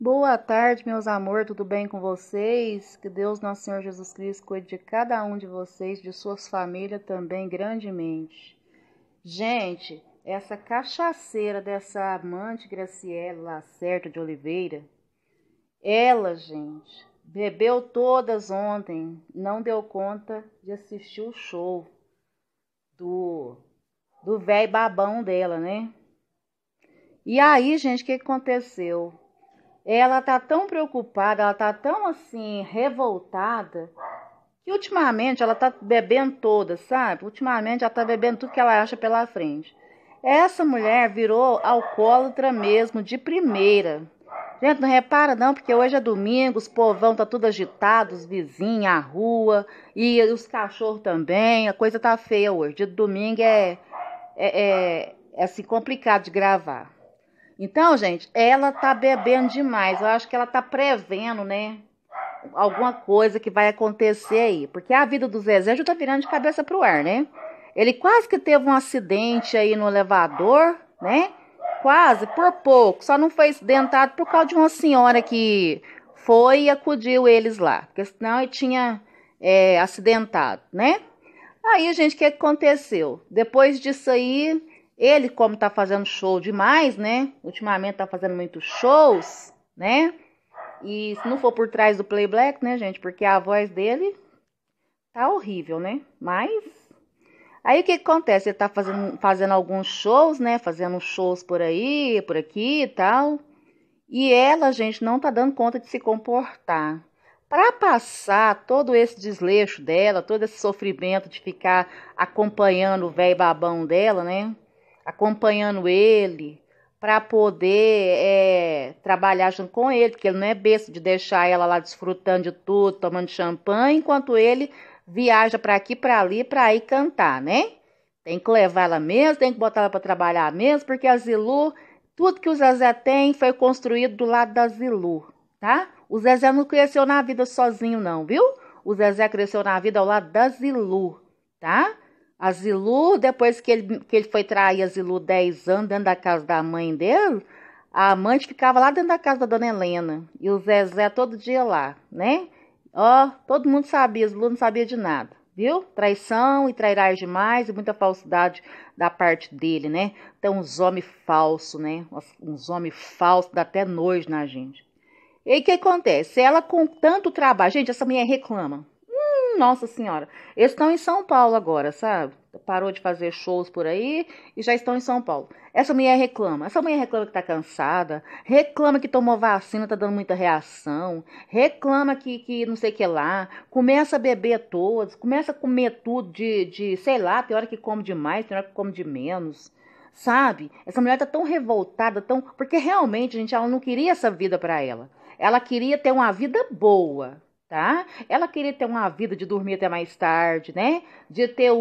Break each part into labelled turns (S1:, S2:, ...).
S1: Boa tarde, meus amor, tudo bem com vocês? Que Deus, nosso Senhor Jesus Cristo, cuide de cada um de vocês, de suas famílias também, grandemente. Gente, essa cachaceira dessa amante Graciela Lacerda de Oliveira, ela, gente, bebeu todas ontem, não deu conta de assistir o show do do velho babão dela, né? E aí, gente, o que aconteceu? ela tá tão preocupada, ela tá tão assim revoltada que ultimamente ela tá bebendo toda, sabe? Ultimamente ela tá bebendo tudo que ela acha pela frente. Essa mulher virou alcoólatra mesmo de primeira. Gente, não repara não, porque hoje é domingo, os povão tá tudo agitado, os vizinhos, a rua e os cachorros também. A coisa tá feia hoje. De domingo é é, é, é assim complicado de gravar. Então, gente, ela tá bebendo demais. Eu acho que ela tá prevendo, né? Alguma coisa que vai acontecer aí. Porque a vida do Zezé já tá virando de cabeça pro ar, né? Ele quase que teve um acidente aí no elevador, né? Quase, por pouco. Só não foi acidentado por causa de uma senhora que foi e acudiu eles lá. Porque senão ele tinha é, acidentado, né? Aí, gente, o que aconteceu? Depois disso aí, ele, como tá fazendo show demais, né? Ultimamente tá fazendo muitos shows, né? E se não for por trás do Play Black, né, gente? Porque a voz dele tá horrível, né? Mas. Aí o que, que acontece? Ele tá fazendo, fazendo alguns shows, né? Fazendo shows por aí, por aqui e tal. E ela, gente, não tá dando conta de se comportar. Para passar todo esse desleixo dela, todo esse sofrimento de ficar acompanhando o velho babão dela, né? acompanhando ele para poder é, trabalhar junto com ele, porque ele não é besta de deixar ela lá desfrutando de tudo, tomando champanhe, enquanto ele viaja para aqui, para ali, para ir cantar, né? Tem que levar ela mesmo, tem que botar ela para trabalhar mesmo, porque a Zilu, tudo que o Zezé tem foi construído do lado da Zilu, tá? O Zezé não cresceu na vida sozinho não, viu? O Zezé cresceu na vida ao lado da Zilu, tá? A Zilu, depois que ele, que ele foi trair a Zilu 10 anos dentro da casa da mãe dele, a amante ficava lá dentro da casa da dona Helena. E o Zezé todo dia lá, né? Ó, todo mundo sabia, Zilu não sabia de nada, viu? Traição e trairás demais e muita falsidade da parte dele, né? Então, uns homens falsos, né? Uns homens falsos, dá até nojo na gente. E aí, o que acontece? Ela com tanto trabalho. Gente, essa mulher reclama nossa senhora. Eles estão em São Paulo agora, sabe? Parou de fazer shows por aí e já estão em São Paulo. Essa mulher reclama. Essa mulher reclama que tá cansada, reclama que tomou vacina, tá dando muita reação, reclama que, que não sei o que lá, começa a beber todos, começa a comer tudo de, de, sei lá, tem hora que come demais, tem hora que come de menos sabe? Essa mulher tá tão revoltada, tão, porque realmente, gente, ela não queria essa vida para ela. Ela queria ter uma vida boa tá? Ela queria ter uma vida de dormir até mais tarde, né? De ter o,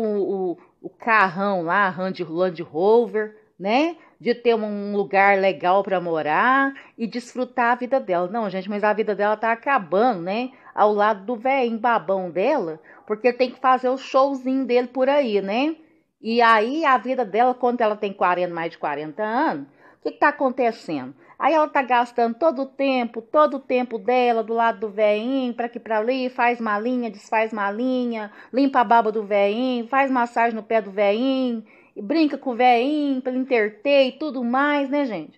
S1: o, o carrão lá, Land, Land Rover, né? De ter um lugar legal para morar e desfrutar a vida dela. Não, gente, mas a vida dela tá acabando, né? Ao lado do velhinho babão dela, porque tem que fazer o showzinho dele por aí, né? E aí a vida dela, quando ela tem 40, mais de 40 anos, o que, que tá acontecendo? Aí ela tá gastando todo o tempo, todo o tempo dela do lado do veinho, para que para ali, faz malinha, desfaz malinha, limpa a baba do veinho, faz massagem no pé do veinho, brinca com o veinho para interter e tudo mais, né, gente?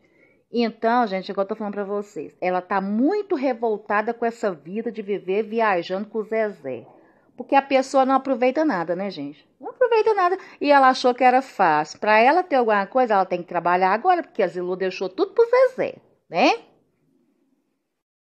S1: Então, gente, agora eu tô falando para vocês, ela tá muito revoltada com essa vida de viver viajando com o Zezé. Porque a pessoa não aproveita nada, né, gente? Não aproveita nada. E ela achou que era fácil. Para ela ter alguma coisa, ela tem que trabalhar agora, porque a Zilu deixou tudo pro Zezé, né?